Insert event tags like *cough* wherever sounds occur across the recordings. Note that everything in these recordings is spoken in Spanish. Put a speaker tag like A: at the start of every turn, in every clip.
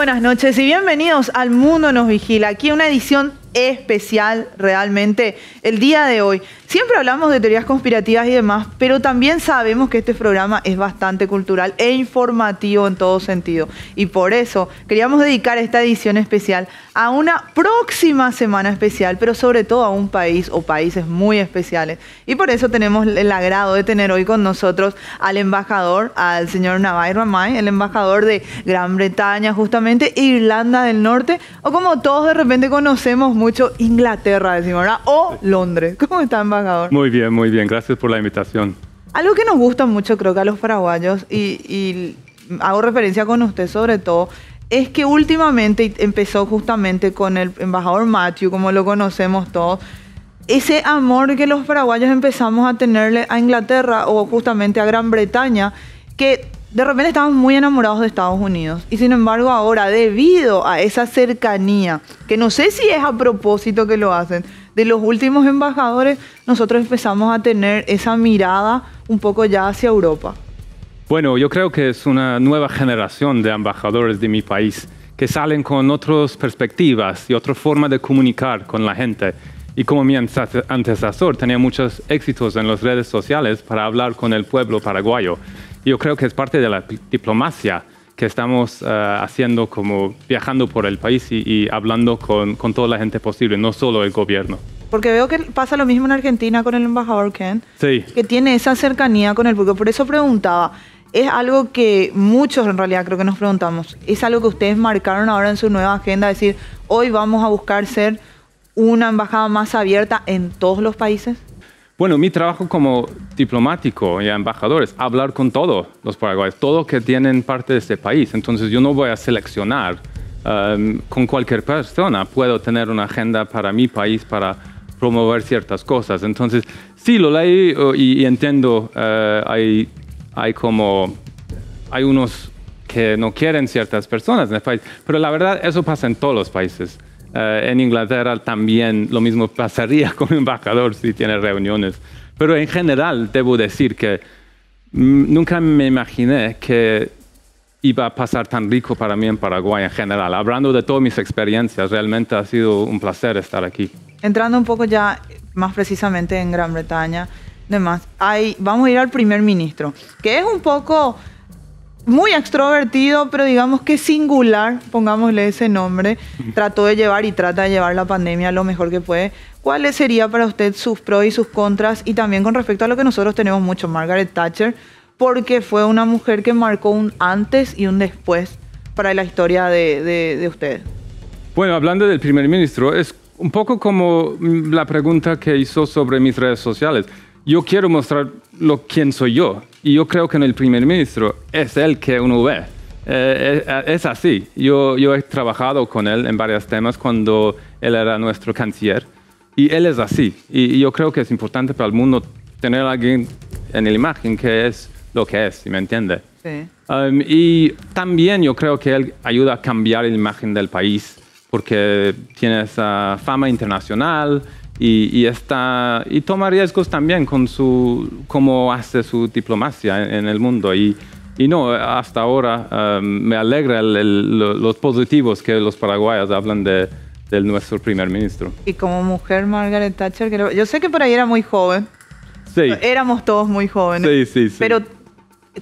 A: buenas noches y bienvenidos al Mundo nos vigila. Aquí una edición especial realmente el día de hoy Siempre hablamos de teorías conspirativas y demás, pero también sabemos que este programa es bastante cultural e informativo en todo sentido. Y por eso queríamos dedicar esta edición especial a una próxima semana especial, pero sobre todo a un país o países muy especiales. Y por eso tenemos el agrado de tener hoy con nosotros al embajador, al señor Navai Ramay, el embajador de Gran Bretaña, justamente e Irlanda del Norte, o como todos de repente conocemos mucho, Inglaterra, decimos, ¿verdad? O Londres. ¿Cómo está, embajador?
B: Muy bien, muy bien. Gracias por la invitación.
A: Algo que nos gusta mucho, creo que a los paraguayos, y, y hago referencia con usted sobre todo, es que últimamente empezó justamente con el embajador Matthew, como lo conocemos todos, ese amor que los paraguayos empezamos a tenerle a Inglaterra o justamente a Gran Bretaña, que de repente estábamos muy enamorados de Estados Unidos. Y sin embargo ahora, debido a esa cercanía, que no sé si es a propósito que lo hacen, de los últimos embajadores, nosotros empezamos a tener esa mirada un poco ya hacia Europa.
B: Bueno, yo creo que es una nueva generación de embajadores de mi país que salen con otras perspectivas y otra forma de comunicar con la gente. Y como mi antecesor tenía muchos éxitos en las redes sociales para hablar con el pueblo paraguayo. Yo creo que es parte de la diplomacia que estamos eh, haciendo como viajando por el país y, hablando con, toda la gente posible, no solo el gobierno.
A: Porque veo que pasa lo mismo en Argentina con el embajador Ken, que tiene esa cercanía con el público. Por eso preguntaba, es algo que muchos en realidad creo que nos preguntamos, es algo que ustedes marcaron ahora en su nueva agenda, decir, hoy vamos a buscar ser una embajada más abierta en todos los países.
B: Bueno, mi trabajo como diplomático y embajador es hablar con todos los paraguayos, todos que tienen parte de este país. Entonces yo no voy a seleccionar um, con cualquier persona. Puedo tener una agenda para mi país, para promover ciertas cosas. Entonces, sí, lo leí uh, y, entiendo, uh, hay, hay como, hay unos que no quieren ciertas personas en el país, pero la verdad eso pasa en todos los países. Eh, en Inglaterra también lo mismo pasaría *laughs* con embajador si tiene reuniones. Pero en general debo decir que mm, nunca me imaginé que iba a pasar tan rico para mí en Paraguay en general. Hablando de todas mis experiencias, realmente ha sido un placer estar aquí.
A: Entrando un poco ya más precisamente en Gran Bretaña, demás, hay, vamos a ir al primer ministro, que es un poco muy extrovertido, pero digamos que singular, pongámosle ese nombre, trató de llevar y trata de llevar la pandemia lo mejor que puede. ¿Cuáles serían para usted sus pros y sus contras? Y también con respecto a lo que nosotros tenemos mucho, Margaret Thatcher, porque fue una mujer que marcó un antes y un después para la historia de, ustedes. usted.
B: Bueno, hablando del primer ministro, es un poco como la pregunta que hizo sobre mis redes sociales. Yo quiero mostrar lo quién soy yo. Y yo creo que en el primer ministro es el que uno ve. Eh, eh, eh, es, así. Yo, yo he trabajado con él en varios temas cuando él era nuestro canciller. Y él es así. Y, yo creo que es importante para el mundo tener a alguien en la imagen que es lo que es, si me entiende. Sí. Um, y también yo creo que él ayuda a cambiar la imagen del país porque tiene esa fama internacional y, está, y toma riesgos también con su, cómo hace su diplomacia en, el mundo. Y, y, no, hasta ahora eh, me alegra los positivos que los paraguayos hablan de, nuestro primer ministro.
A: Y como mujer, Margaret Thatcher, yo sé que por ahí era muy joven. Sí. Éramos todos muy jóvenes. Sí, sí, sí. Pero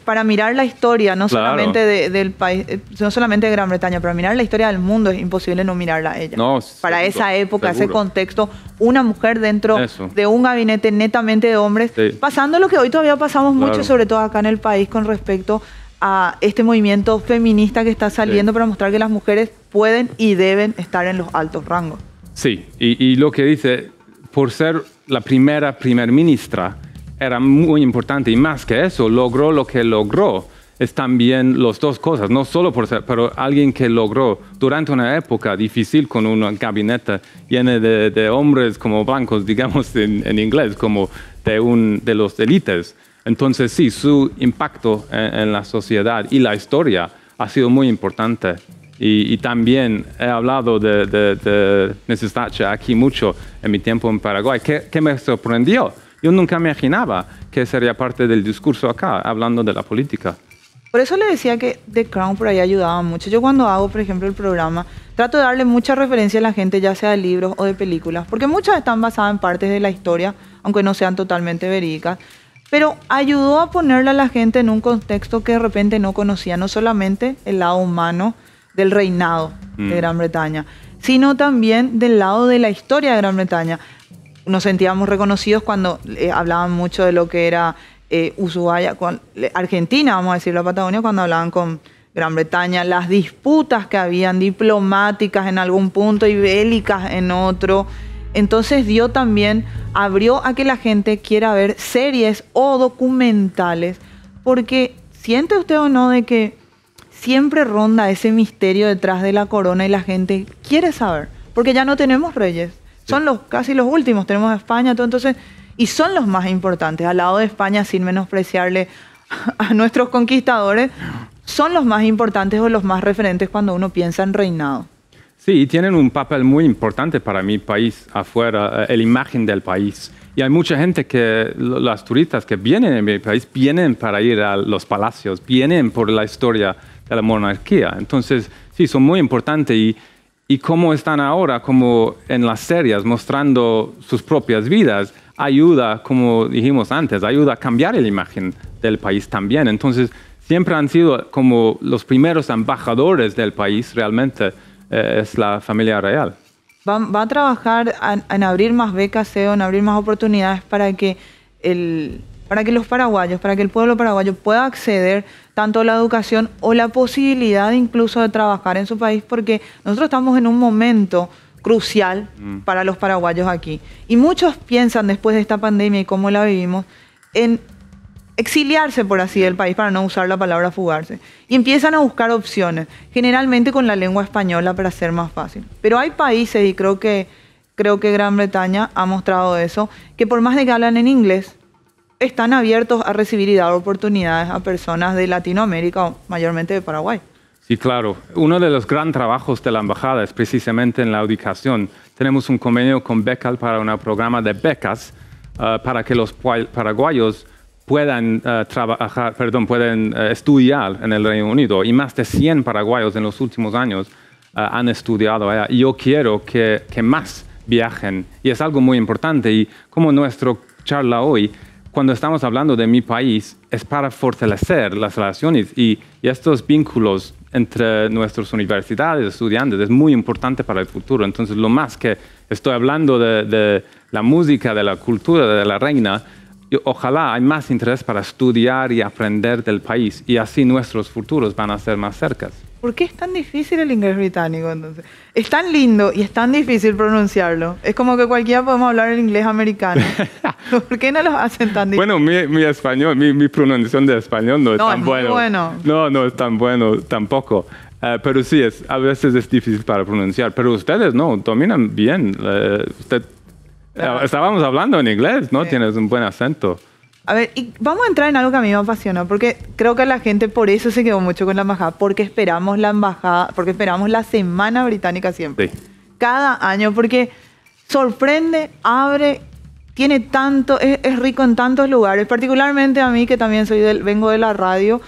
A: para mirar la historia, no solamente de, del país, eh, no solamente de Gran Bretaña, para mirar la historia del mundo es imposible no mirarla a ella. para esa época, ese contexto, una mujer dentro de un gabinete netamente de hombres, pasando lo que hoy todavía pasamos mucho, sobre todo acá en el país, con respecto a este movimiento feminista que está saliendo para mostrar que las mujeres pueden y deben estar en los altos rangos.
B: Sí, y, y lo que dice, por ser la primera primer ministra, era muy importante y más que eso, logró lo que logró. Es también las dos cosas, no solo por ser, pero alguien que logró durante una época difícil con un gabinete lleno de, hombres como blancos, *laughs* digamos en, inglés, como de, un, de los élites. Entonces sí, su impacto en, la sociedad y la historia ha sido muy importante. Y, también he hablado de, de, Mrs. Thatcher aquí mucho en mi tiempo en Paraguay, ¿Qué me sorprendió yo nunca imaginaba que sería parte del discurso acá, hablando de la política.
A: Por eso le decía que The Crown por ahí ayudaba mucho. Yo cuando hago, por ejemplo, el programa, trato de darle mucha referencia a la gente, ya sea de libros o de películas, porque muchas están basadas en partes de la historia, aunque no sean totalmente verídicas. Pero ayudó a ponerle a la gente en un contexto que de repente no conocía, no solamente el lado humano del reinado de mm. Gran Bretaña, sino también del lado de la historia de Gran Bretaña nos sentíamos reconocidos cuando eh, hablaban mucho de lo que era eh, Argentina, vamos a decirlo la Patagonia, cuando hablaban con Gran Bretaña, las disputas que habían diplomáticas en algún punto y bélicas en otro. Entonces dio también, abrió a que la gente quiera ver series o documentales, porque siente usted o no de que siempre ronda ese misterio detrás de la corona y la gente quiere saber, porque ya no tenemos reyes. Son los, casi los últimos, tenemos a España, entonces, y son los más importantes, al lado de España, sin menospreciarle *laughs* a nuestros conquistadores, son los más importantes o los más referentes cuando uno piensa en reinado.
B: Sí, y tienen un papel muy importante para mi país afuera, eh, la imagen del país. Y hay mucha gente que, las turistas que vienen a mi país, vienen para ir a los palacios, vienen por la historia de la monarquía. Entonces, sí, son muy importantes y y cómo están ahora, como en las series, mostrando sus propias vidas, ayuda, como dijimos antes, ayuda a cambiar la imagen del país también. Entonces, siempre han sido como los primeros embajadores del país, realmente, eh, es la familia real.
A: Va, a trabajar en, abrir más becas, en abrir más oportunidades para que, el, para que los paraguayos, para que el pueblo paraguayo pueda acceder tanto la educación o la posibilidad incluso de trabajar en su país, porque nosotros estamos en un momento crucial mm. para los paraguayos aquí. Y muchos piensan después de esta pandemia y cómo la vivimos, en exiliarse, por así, del país, para no usar la palabra fugarse. Y empiezan a buscar opciones, generalmente con la lengua española para ser más fácil. Pero hay países, y creo que, creo que Gran Bretaña ha mostrado eso, que por más de que hablan en inglés, están abiertos a recibir y dar oportunidades a personas de Latinoamérica, mayormente de Paraguay.
B: Sí, claro. Uno de los gran trabajos de la embajada es precisamente en la ubicación. Tenemos un convenio con Becal para un programa de becas eh, para que los paraguayos puedan eh, trabajar, perdón, pueden eh, estudiar en el Reino Unido y más de 100 paraguayos en los últimos años han estudiado allá. Y yo quiero que, que más viajen y es algo muy importante y como nuestro charla hoy cuando estamos hablando de mi país, es para fortalecer las relaciones y, estos vínculos entre nuestras universidades, estudiantes, es muy importante para el futuro. Entonces, lo más que estoy hablando de, de la música, de la cultura de la reina, ojalá hay más interés para estudiar y aprender del país y así nuestros futuros van a ser más cercanos.
A: ¿Por qué es tan difícil el inglés británico entonces? Es tan lindo y es tan difícil pronunciarlo. Es como que cualquiera podemos hablar el inglés americano. *laughs* ¿Por qué no lo hacen tan difícil? Bueno,
B: mi, español, mi, pronunciación de español no es tan buena. bueno. No, no es tan bueno tampoco. Eh, pero sí, es, a veces es difícil para pronunciar. Pero ustedes no, dominan bien. Eh, usted, eh, estábamos hablando en inglés, ¿no? Tienes un buen acento.
A: A ver, y vamos a entrar en algo que a mí me apasiona, porque creo que la gente por eso se quedó mucho con la embajada, porque esperamos la embajada, porque esperamos la semana británica siempre. Sí. Cada año, porque sorprende, abre, tiene tanto, es, rico en tantos lugares, particularmente a mí que también soy del, vengo de la radio,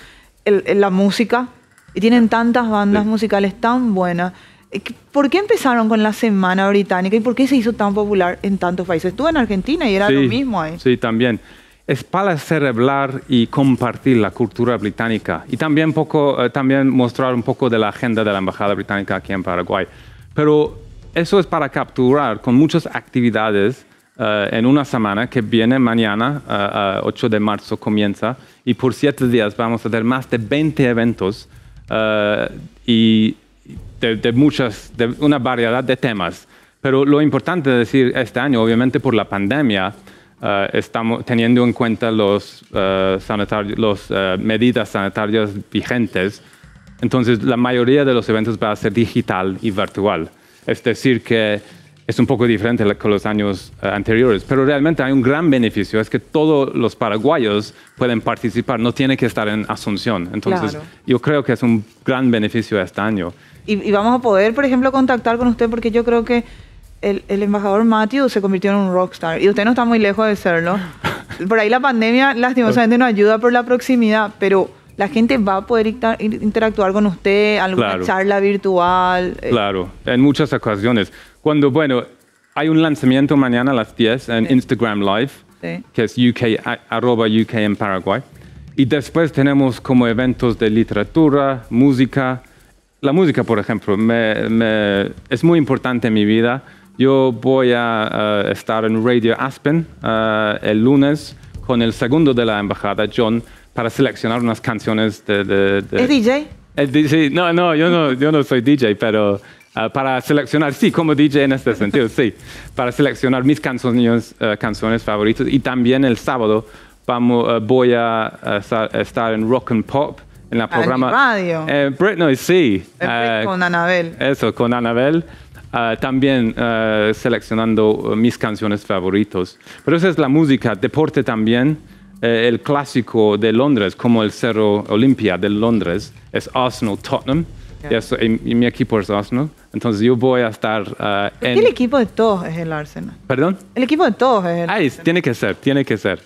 A: la música, y tienen tantas bandas musicales tan buenas. Eh, ¿Por qué empezaron con la Semana Británica y por qué se hizo tan popular en tantos países? Estuve en Argentina y era lo mismo ahí. Sí,
B: también es para celebrar y compartir la cultura británica y también, poco, eh, también mostrar un poco de la agenda de la Embajada Británica aquí en Paraguay. Pero eso es para capturar con muchas actividades eh, en una semana que viene mañana, 8 eh, de marzo comienza, y por siete días vamos a tener más de 20 eventos y de, muchas, de una variedad de temas. Pero lo importante es decir este año, obviamente por la pandemia, eh, estamos teniendo en cuenta las los, eh, eh, medidas sanitarias vigentes. Entonces, la mayoría de los eventos va a ser digital y virtual. Es decir, que es un poco diferente con los años anteriores, pero realmente hay un gran beneficio, es que todos los paraguayos pueden participar, no tiene que estar en Asunción. Entonces, yo creo que es un gran beneficio este año.
A: y vamos a poder, por ejemplo, contactar con usted porque yo creo que el, embajador Matthew se convirtió en un rockstar y usted no está muy lejos de serlo. Por ahí la pandemia lastimosamente no ayuda por la proximidad, pero la gente va a poder interactuar con usted, alguna charla virtual. Eh, claro,
B: en muchas ocasiones. Cuando, bueno, hay un lanzamiento mañana a las 10 en Instagram Live, que es UK, arroba UK en Paraguay. Y después tenemos como eventos de literatura, música. La música, por ejemplo, me, es muy importante en mi vida yo voy a estar en Radio Aspen eh, el lunes con el segundo de la embajada, John, para seleccionar unas canciones de... ¿Es DJ? Eh, no, no, yo no, yo no soy DJ, pero... Eh, para seleccionar, sí, como DJ en este sentido, sí, para seleccionar mis canciones, canciones favoritas. Y también el sábado vamos, voy a estar en Rock and Pop. En la ah, programa. Radio. Eh, Britney, sí. con Anabel. Eso, con Anabel. Ah, también ah, seleccionando uh, mis canciones favoritos. Pero esa es la música, deporte también. Eh, el clásico de Londres, como el Cerro Olimpia de Londres, es Arsenal-Tottenham. Y, mi equipo es Arsenal. Entonces yo voy a estar ah, en... El
A: equipo de todos es el Arsenal. ¿Perdón? El equipo de todos
B: es el Ay, Arsenal. Tiene que ser, tiene que ser.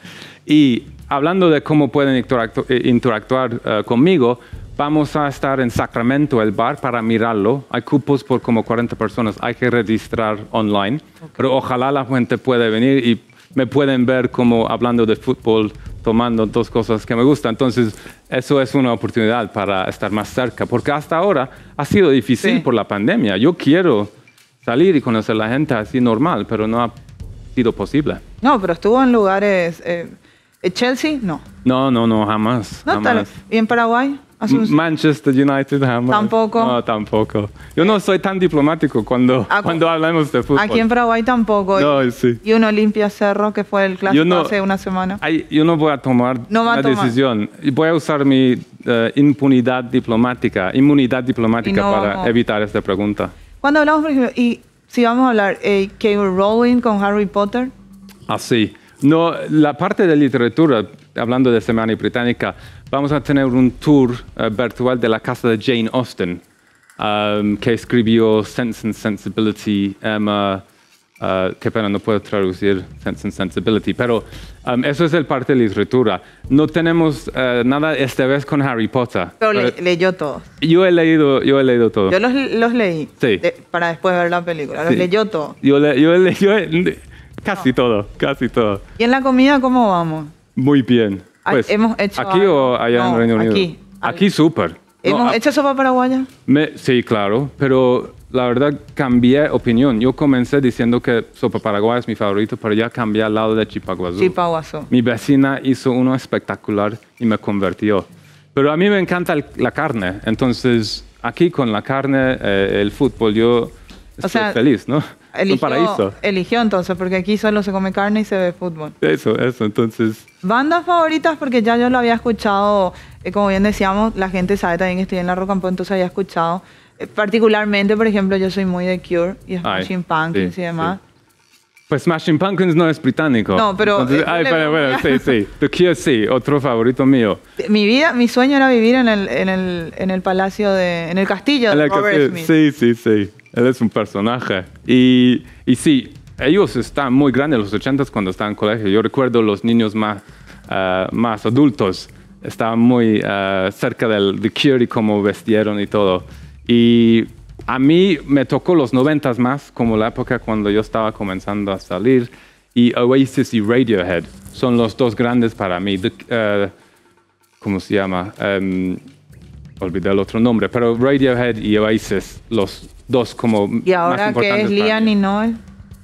B: Y hablando de cómo pueden eh, interactuar conmigo, Vamos a estar en Sacramento, el bar, para mirarlo. Hay cupos por como 40 personas. Hay que registrar online. Pero ojalá la gente pueda venir y me pueden ver como hablando de fútbol, tomando dos cosas que me gustan. Entonces, eso es una oportunidad para estar más cerca. Porque hasta ahora ha sido difícil por la pandemia. Yo quiero salir y conocer a la gente así normal, pero no ha sido posible.
A: No, pero estuvo en lugares... Eh, eh Chelsea, no.
B: No, no, no, jamás.
A: ¿Y en Paraguay?
B: Manchester United ah, Tampoco. No, tampoco. Yo no soy tan diplomático cuando, ah, cuando hablamos de fútbol. Aquí en Paraguay
A: tampoco. No, sí. Y un Olimpia Cerro, que fue el clásico hace una semana.
B: yo no voy a tomar una la decisión. Voy a usar mi eh, impunidad diplomática, inmunidad diplomática para evitar esta pregunta.
A: Cuando hablamos, por ejemplo, y si vamos a hablar, eh, K. Rowling con Harry Potter.
B: Así. Ah, no, la parte de literatura, hablando de Semana Británica, vamos a tener un tour eh, virtual de la casa de Jane Austen, um, que escribió Sense and Sensibility, Emma. Uh, qué pena, no puedo traducir Sense and Sensibility, pero um, eso es el parte de literatura. No tenemos eh, nada esta vez con Harry Potter. Pero,
A: leyó todo.
B: Yo he leído, yo he leído todo. Yo
A: los, los leí para después ver la película. leyó todo.
B: Yo, le, yo, casi todo, casi todo.
A: ¿Y en la comida cómo vamos?
B: Muy bien. Pues, ¿Hemos hecho ¿Aquí o allá en Reino Unido? Aquí. Aquí súper.
A: ¿Hemos ah, hecho sopa paraguaya?
B: sí, claro, pero la verdad cambié opinión. Yo comencé diciendo que sopa paraguaya es mi favorito, pero ya cambié al lado de Chipaguazú. Mi vecina hizo uno espectacular y me convirtió. Pero a mí me encanta la carne, entonces aquí con la carne, eh, el fútbol, yo estoy feliz, ¿no? eligió,
A: Eligió entonces, porque aquí solo se come carne y se ve fútbol.
B: Eso, eso, entonces.
A: Bandas favoritas, porque ya yo lo había escuchado, eh, como bien decíamos, la gente sabe también que estoy en la Rock and entonces había escuchado. Eh, particularmente, por ejemplo, yo soy muy de Cure y Smashing Pumpkins y demás.
B: Pues Smashing Pumpkins no es británico. No, pero... Eh, ay, pero bueno, sí, sí. The Cure sí, otro favorito mío.
A: Mi vida, mi sueño era vivir en el, en el, en el palacio de... En el castillo de Robert Sí,
B: sí, sí. Él es un personaje. Y, y sí, ellos están muy grandes, los 80 cuando estaban en colegio. Yo recuerdo los niños más, eh, más adultos. Estaban muy eh, cerca del The Cure y cómo vestieron y todo. Y a mí me tocó los 90 más, como la época cuando yo estaba comenzando a salir. Y Oasis y Radiohead son los dos grandes para mí. Eh, ¿Cómo se llama? Em, olvidé el otro nombre, pero Radiohead y Oasis, los dos como... ¿Y ahora más qué es Liam y Noel?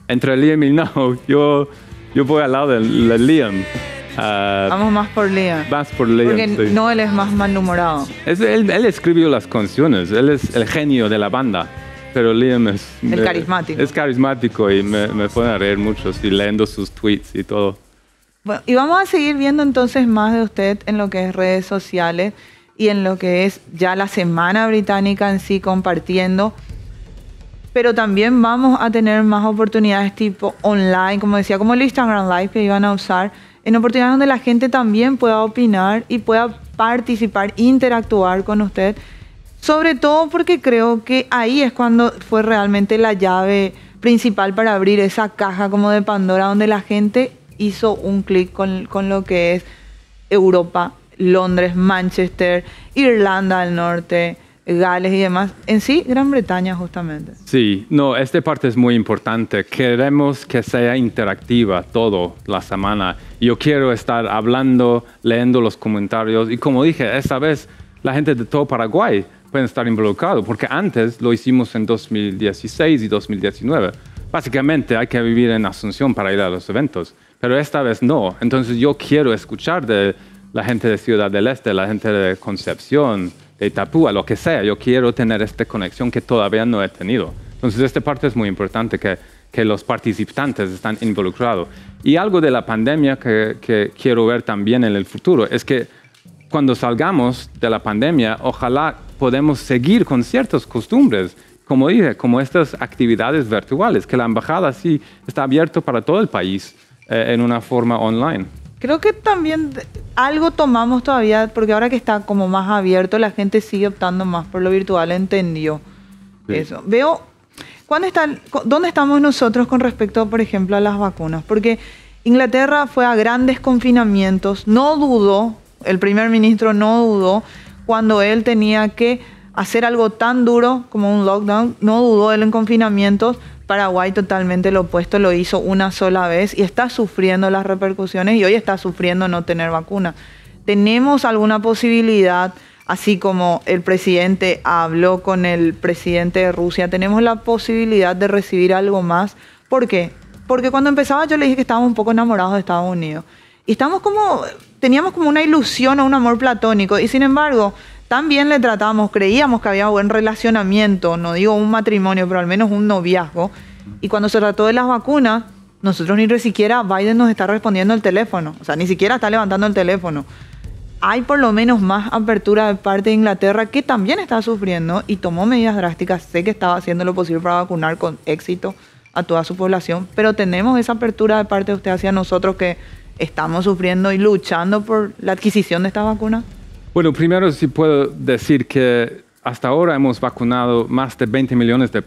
B: Entre Liam y Noel, *laughs* yo, yo voy al lado de, Liam. Ah, vamos
A: más por Liam.
B: Más por Liam. Porque Noel
A: es más malhumorado. él,
B: él, escribió las canciones, él es el genio de la banda. Pero Liam es... El carismático. Es carismático y me, me pone a reír mucho, y leyendo sus tweets y todo.
A: Bueno, y vamos a seguir viendo entonces más de usted en lo que es redes sociales y en lo que es ya la semana británica en sí compartiendo pero también vamos a tener más oportunidades tipo online, como decía, como el Instagram Live que iban a usar, en oportunidades donde la gente también pueda opinar y pueda participar, interactuar con usted, sobre todo porque creo que ahí es cuando fue realmente la llave principal para abrir esa caja como de Pandora, donde la gente hizo un clic con, lo que es Europa, Londres, Manchester, Irlanda del Norte, Gales y demás, en sí Gran Bretaña justamente.
B: Sí, no, esta parte es muy importante. Queremos que sea interactiva todo la semana. Yo quiero estar hablando, leyendo los comentarios y como dije, esta vez la gente de todo Paraguay puede estar involucrado, porque antes lo hicimos en 2016 y 2019. Básicamente hay que vivir en Asunción para ir a los eventos, pero esta vez no. Entonces yo quiero escuchar de la gente de Ciudad del Este, la gente de Concepción, de lo que sea. Yo quiero tener esta conexión que todavía no he tenido. Entonces, esta parte es muy importante, que, que los participantes están involucrados. Y algo de la pandemia que, que quiero ver también en el futuro es que cuando salgamos de la pandemia, ojalá podemos seguir con ciertas costumbres, como dije, como estas actividades virtuales, que la embajada sí está abierta para todo el país eh, en una forma online.
A: Creo que también algo tomamos todavía, porque ahora que está como más abierto, la gente sigue optando más por lo virtual, entendió eso. Veo, ¿cuándo están, ¿dónde estamos nosotros con respecto, por ejemplo, a las vacunas? Porque Inglaterra fue a grandes confinamientos, no dudó, el primer ministro no dudó, cuando él tenía que hacer algo tan duro como un lockdown, no dudó él en confinamientos Paraguay totalmente lo opuesto, lo hizo una sola vez y está sufriendo las repercusiones y hoy está sufriendo no tener vacuna. ¿Tenemos alguna posibilidad, así como el presidente habló con el presidente de Rusia, tenemos la posibilidad de recibir algo más? ¿Por qué? Porque cuando empezaba yo le dije que estábamos un poco enamorados de Estados Unidos. Y estamos como, teníamos como una ilusión o un amor platónico. Y sin embargo, también le tratamos, creíamos que había buen relacionamiento, no digo un matrimonio, pero al menos un noviazgo. Y cuando se trató de las vacunas, nosotros ni siquiera Biden nos está respondiendo el teléfono, o sea, ni siquiera está levantando el teléfono. Hay por lo menos más apertura de parte de Inglaterra que también está sufriendo y tomó medidas drásticas. Sé que estaba haciendo lo posible para vacunar con éxito a toda su población, pero tenemos esa apertura de parte de usted hacia nosotros que estamos sufriendo y luchando por la adquisición de esta vacuna.
B: Bueno, primero sí puedo decir que hasta ahora hemos vacunado más de 20 millones de,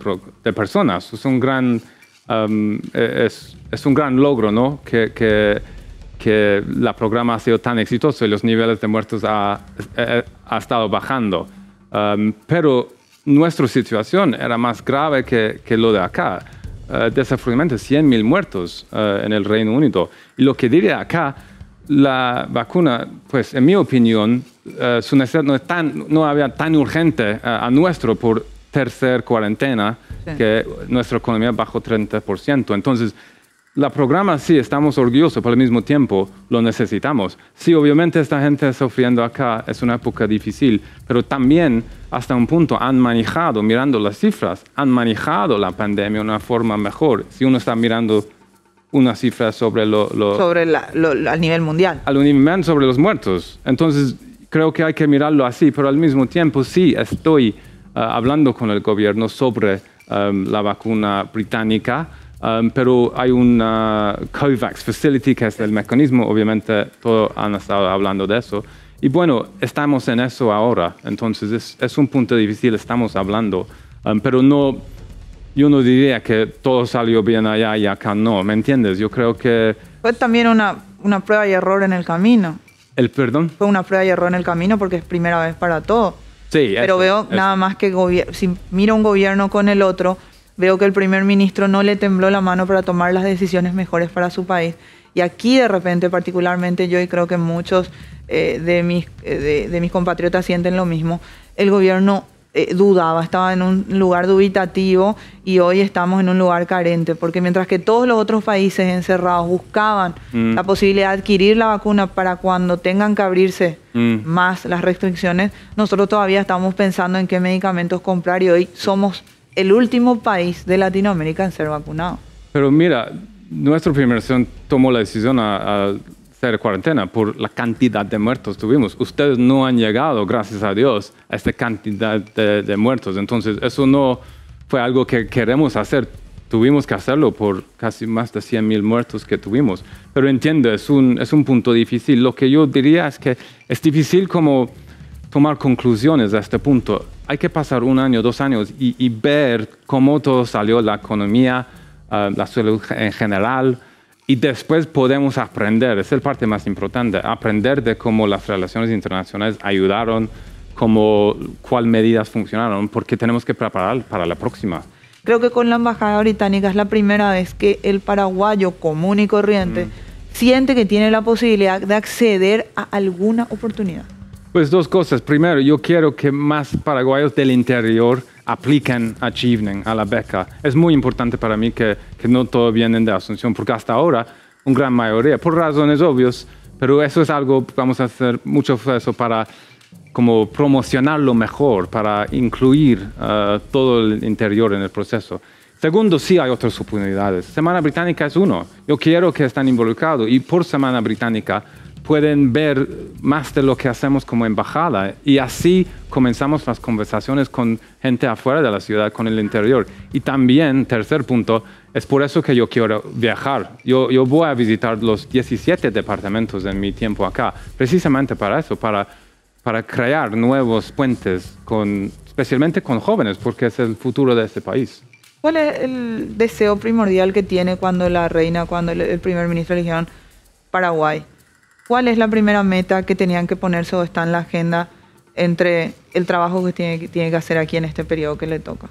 B: personas. Es un gran, um, e-, es, un gran logro, ¿no? Que, que, que, la programa ha sido tan exitoso y los niveles de muertos ha, e-, e-, ha estado bajando. Um, pero nuestra situación era más grave que, que lo de acá. Uh, desafortunadamente, desafortunadamente, 100.000 muertos uh, en el Reino Unido. Y lo que diría acá, la vacuna, pues en mi opinión, eh, su necesidad no, es tan, no había tan urgente eh, a nuestro por tercer cuarentena que nuestra economía bajó 30%. Entonces, la programa sí, estamos orgullosos, pero al mismo tiempo lo necesitamos. Sí, obviamente esta gente sufriendo acá es una época difícil, pero también hasta un punto han manejado, mirando las cifras, han manejado la pandemia de una forma mejor. Si uno está mirando una cifra sobre lo... sobre
A: la, al nivel mundial.
B: Al nivel sobre los muertos. Entonces, creo que hay que mirarlo así, pero al mismo tiempo sí estoy eh, hablando con el gobierno sobre em, la vacuna británica, em, pero hay una COVAX Facility, que es el mecanismo, obviamente todos han estado hablando de eso. Y bueno, estamos en eso ahora, entonces es, un punto difícil, estamos hablando, em, pero no, yo no diría que todo salió bien allá y acá no, ¿me entiendes? Yo creo que...
A: Fue también una, una prueba y error en el camino. ¿El perdón? Fue una prueba y error en el camino porque es primera vez para todo.
B: Sí, Pero veo nada más
A: que si miro un gobierno con el otro, veo que el primer ministro no le tembló la mano para tomar las decisiones mejores para su país. Y aquí de repente, particularmente yo y creo que muchos eh, eh, de mis compatriotas sienten lo mismo, el gobierno eh, dudaba, estaba en un lugar dubitativo y hoy estamos en un lugar carente, porque mientras que todos los otros países encerrados buscaban mm. la posibilidad de adquirir la vacuna para cuando tengan que abrirse mm. más las restricciones, nosotros todavía estamos pensando en qué medicamentos comprar y hoy somos el último país de Latinoamérica en ser vacunado.
B: Pero mira, nuestra primera tomó la decisión a de cuarentena por la cantidad de muertos que tuvimos. Ustedes no han llegado, gracias a Dios, a esta cantidad de, muertos. Entonces, eso no fue algo que queremos hacer tuvimos que hacerlo por casi más de 100.000 muertos que tuvimos. Pero entiendo, es un, es un punto difícil. Lo que yo diría es que es difícil como tomar conclusiones a este punto. Hay que pasar un año, dos años y, ver cómo todo salió, la economía, ah, la salud en general, y después podemos aprender, es la parte más importante, aprender de cómo las relaciones internacionales ayudaron, cómo, cuáles medidas funcionaron, porque tenemos que preparar para la próxima.
A: Creo que con la Embajada Británica es la primera vez que el paraguayo común y corriente mm. siente que tiene la posibilidad de acceder a alguna oportunidad.
B: Pues dos cosas. Primero, yo quiero que más paraguayos del interior apliquen a a la beca. Es muy importante para mí que, que no todos vienen de Asunción, porque hasta ahora, una gran mayoría, por razones obvias, pero eso es algo, vamos a hacer mucho esfuerzo para como promocionarlo mejor, para incluir eh, todo el interior en el proceso. Segundo, sí hay otras oportunidades. Semana Británica es uno. Yo quiero que estén involucrados y por Semana Británica pueden ver más de lo que hacemos como embajada. Y así comenzamos las conversaciones con gente afuera de la ciudad, con el interior. Y también, tercer punto, es por eso que yo quiero viajar. Yo, voy a visitar los 17 departamentos en mi tiempo acá, precisamente para eso, para, crear nuevos puentes, especialmente con jóvenes, porque es el futuro de este país.
A: ¿Cuál es el deseo primordial que tiene cuando la reina, cuando el primer ministro eligieron Paraguay? ¿Cuál es la primera meta que tenían que ponerse o está en la agenda entre el trabajo que tiene, que tiene que hacer aquí en este periodo que le toca?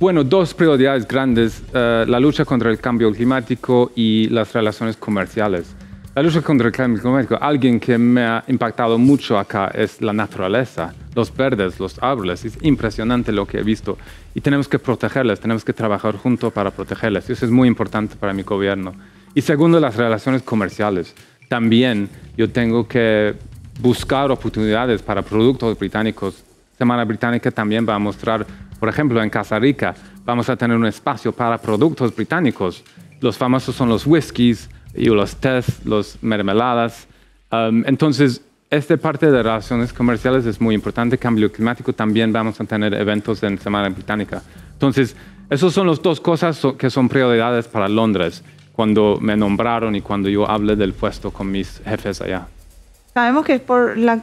B: Bueno, dos prioridades grandes, eh, la lucha contra el cambio climático y las relaciones comerciales. La lucha contra el cambio climático, alguien que me ha impactado mucho acá es la naturaleza, los verdes, los árboles, es impresionante lo que he visto y tenemos que protegerles, tenemos que trabajar juntos para protegerles, eso es muy importante para mi gobierno. Y segundo, las relaciones comerciales también yo tengo que buscar oportunidades para productos británicos. Semana Británica también va a mostrar, por ejemplo, en Casa Rica, vamos a tener un espacio para productos británicos. Los famosos son los whiskies y los tés, los mermeladas. Um, entonces, esta parte de relaciones comerciales es muy importante. Cambio climático también vamos a tener eventos en Semana Británica. Entonces, esas son las dos cosas que son prioridades para Londres cuando me nombraron y cuando yo hablé del puesto con mis jefes allá.
A: Sabemos que es por la,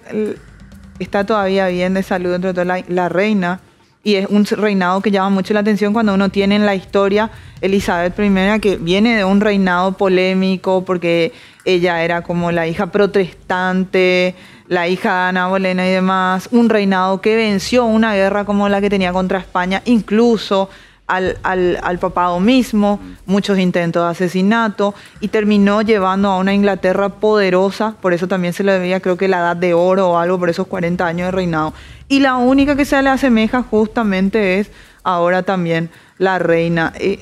A: está todavía bien de salud entre toda la, la reina y es un reinado que llama mucho la atención cuando uno tiene en la historia Elizabeth I, que viene de un reinado polémico porque ella era como la hija protestante, la hija de Ana Bolena y demás, un reinado que venció una guerra como la que tenía contra España, incluso al, papado mismo, muchos intentos de asesinato y terminó llevando a una Inglaterra poderosa, por eso también se le veía creo que la edad de oro o algo por esos 40 años de reinado. Y la única que se le asemeja justamente es ahora también la reina. Eh,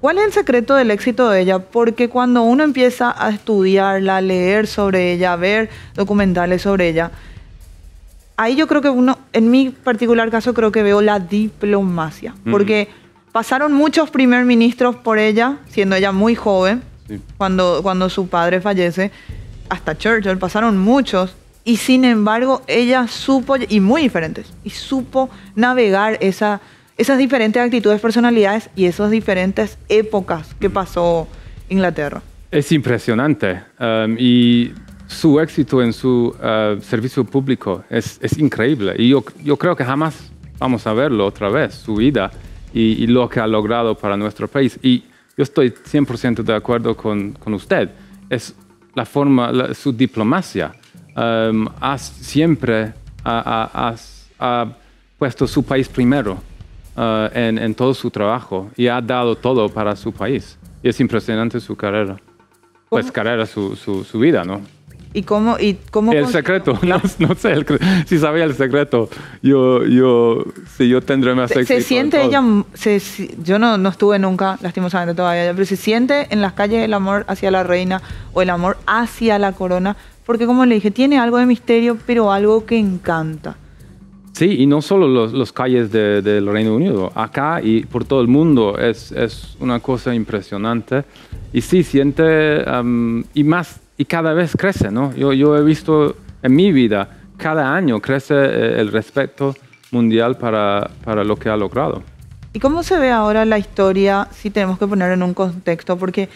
A: ¿Cuál es el secreto del éxito de ella? Porque cuando uno empieza a estudiarla, a leer sobre ella, a ver documentales sobre ella, ahí yo creo que uno, en mi particular caso, creo que veo la diplomacia. Porque Pasaron muchos primer ministros por ella, siendo ella muy joven, cuando, cuando su padre fallece, hasta Churchill, pasaron muchos. Y sin embargo, ella supo, y muy diferentes, y supo navegar esa, esas diferentes actitudes, personalidades y esas diferentes épocas que pasó Inglaterra.
B: Es impresionante. Um, y su éxito en su uh, servicio público es, increíble. Y yo, yo creo que jamás vamos a verlo otra vez, su vida y, lo que ha logrado para nuestro país. Y yo estoy 100% de acuerdo con, con, usted. Es la forma, su diplomacia. Um, siempre ha, puesto su país primero uh, en, en todo su trabajo y ha dado todo para su país. Y es impresionante su carrera. Pues carrera, su, su, su vida, ¿no?
A: ¿Y cómo? Y el
B: secreto, *laughs* no, sé, si *laughs* sabía el secreto, yo, yo, si yo tendré más éxito. Se siente ella,
A: se, yo no, no estuve nunca, lastimosamente todavía, pero se siente en las calles el amor hacia la reina o el amor hacia la corona, porque como le dije, tiene algo de misterio, pero algo que encanta.
B: Sí, y no solo los, calles del Reino Unido, acá y por todo el mundo es, es una cosa impresionante. Y sí, siente, y más y cada vez crece, ¿no? Yo, he visto en mi vida, cada año crece eh, el respeto mundial para, para lo que ha logrado.
A: ¿Y cómo se ve ahora la historia si tenemos que poner en un contexto? Porque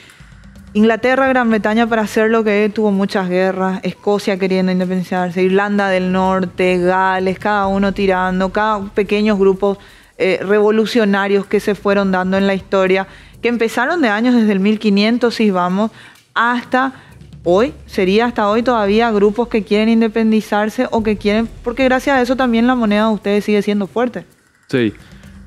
A: Inglaterra, Gran Bretaña, para hacer lo que tuvo muchas guerras, Escocia queriendo independizarse, Irlanda del Norte, Gales, cada uno tirando, cada pequeños grupos eh, revolucionarios que se fueron dando en la historia, que empezaron de años desde el 1500, si vamos, hasta hoy, sería hasta hoy todavía grupos que quieren independizarse o que quieren, porque gracias a eso también la moneda de ustedes sigue siendo fuerte.
B: Sí.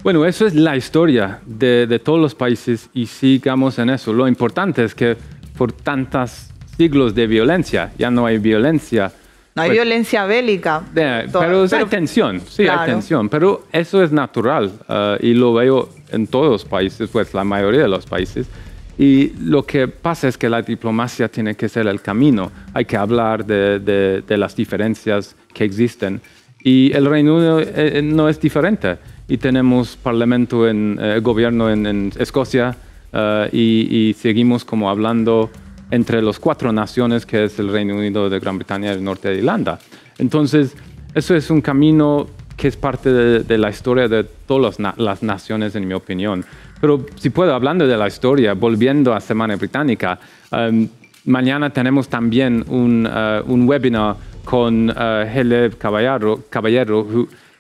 B: Bueno, eso es la historia de, todos los países y sigamos en eso. Lo importante es que por tantos siglos de violencia, ya no hay violencia. No hay pues,
A: violencia bélica.
B: pero, hay tensión, sí, hay tensión. Pero eso es natural eh, y lo veo en todos los países, pues la mayoría de los países. Y lo que pasa es que la diplomacia tiene que ser el camino. Hay que hablar de, las diferencias que existen. Y el Reino Unido eh, eh, no es diferente. Y tenemos parlamento en eh, gobierno en, Escocia y, seguimos como hablando entre las cuatro naciones que es el Reino Unido de Gran Bretaña y el norte de Irlanda. Entonces, eso es un camino que es parte de, la historia de todas las naciones, en mi opinión. Pero si puedo, hablando de la historia, volviendo a Semana Británica, um, mañana tenemos también un, uh, un webinar con uh, Caballero,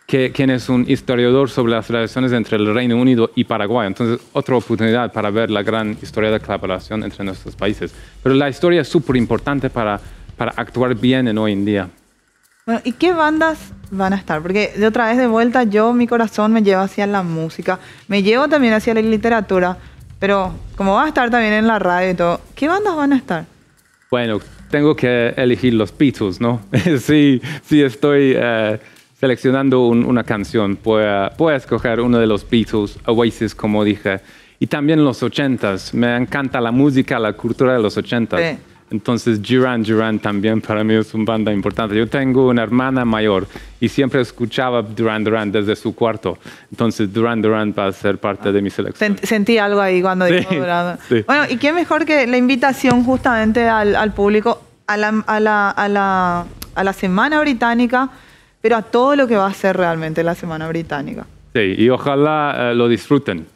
B: que, quien es un historiador sobre las relaciones entre el Reino Unido y Paraguay. Entonces, otra oportunidad para ver la gran historia de colaboración entre nuestros países. Pero la historia es súper importante para, para actuar bien en hoy en día.
A: Bueno, ¿y qué bandas van a estar? Porque de otra vez de vuelta yo, mi corazón me lleva hacia la música, me llevo también hacia la literatura, pero como va a estar también en la radio y todo, ¿qué bandas van a estar?
B: Bueno, tengo que elegir los Beatles, ¿no? *laughs* sí, sí estoy eh, seleccionando una canción, voy a, escoger uno de los Beatles, Oasis, como dije, y también los ochentas, me encanta la música, la cultura de los ochentas. Sí entonces, Duran Duran también para mí es una banda importante. Yo tengo una hermana mayor y siempre escuchaba Duran Duran desde su cuarto. Entonces, Duran Duran va a ser parte de mi selección.
A: Sentí algo ahí cuando dijo Duran. Bueno, ¿y qué mejor que la invitación justamente al, público a la, Semana Británica, pero a todo lo que va a ser realmente la Semana Británica?
B: Sí, y ojalá eh, lo disfruten.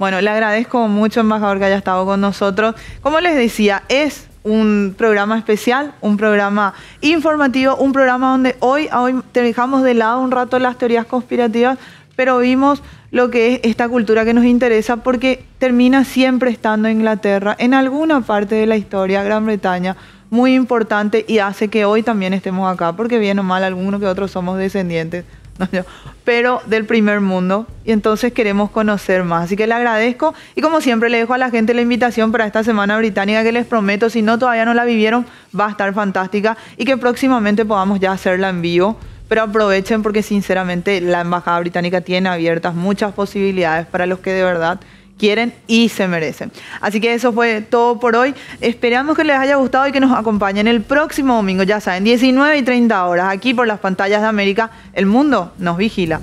A: Bueno, le agradezco mucho, embajador, que haya estado con nosotros. Como les decía, es un programa especial, un programa informativo, un programa donde hoy, hoy dejamos de lado un rato las teorías conspirativas, pero vimos lo que es esta cultura que nos interesa porque termina siempre estando en Inglaterra, en alguna parte de la historia, Gran Bretaña, muy importante y hace que hoy también estemos acá, porque bien o mal alguno que otros somos descendientes *laughs* pero del primer mundo. Y entonces queremos conocer más. Así que le agradezco. Y como siempre, le dejo a la gente la invitación para esta semana británica que les prometo, si no todavía no la vivieron, va a estar fantástica. Y que próximamente podamos ya hacerla en vivo. Pero aprovechen porque sinceramente la Embajada Británica tiene abiertas muchas posibilidades para los que de verdad quieren y se merecen. Así que eso fue todo por hoy. Esperamos que les haya gustado y que nos acompañen el próximo domingo, ya saben, 19 y 30 horas, aquí por las pantallas de América. El mundo nos vigila.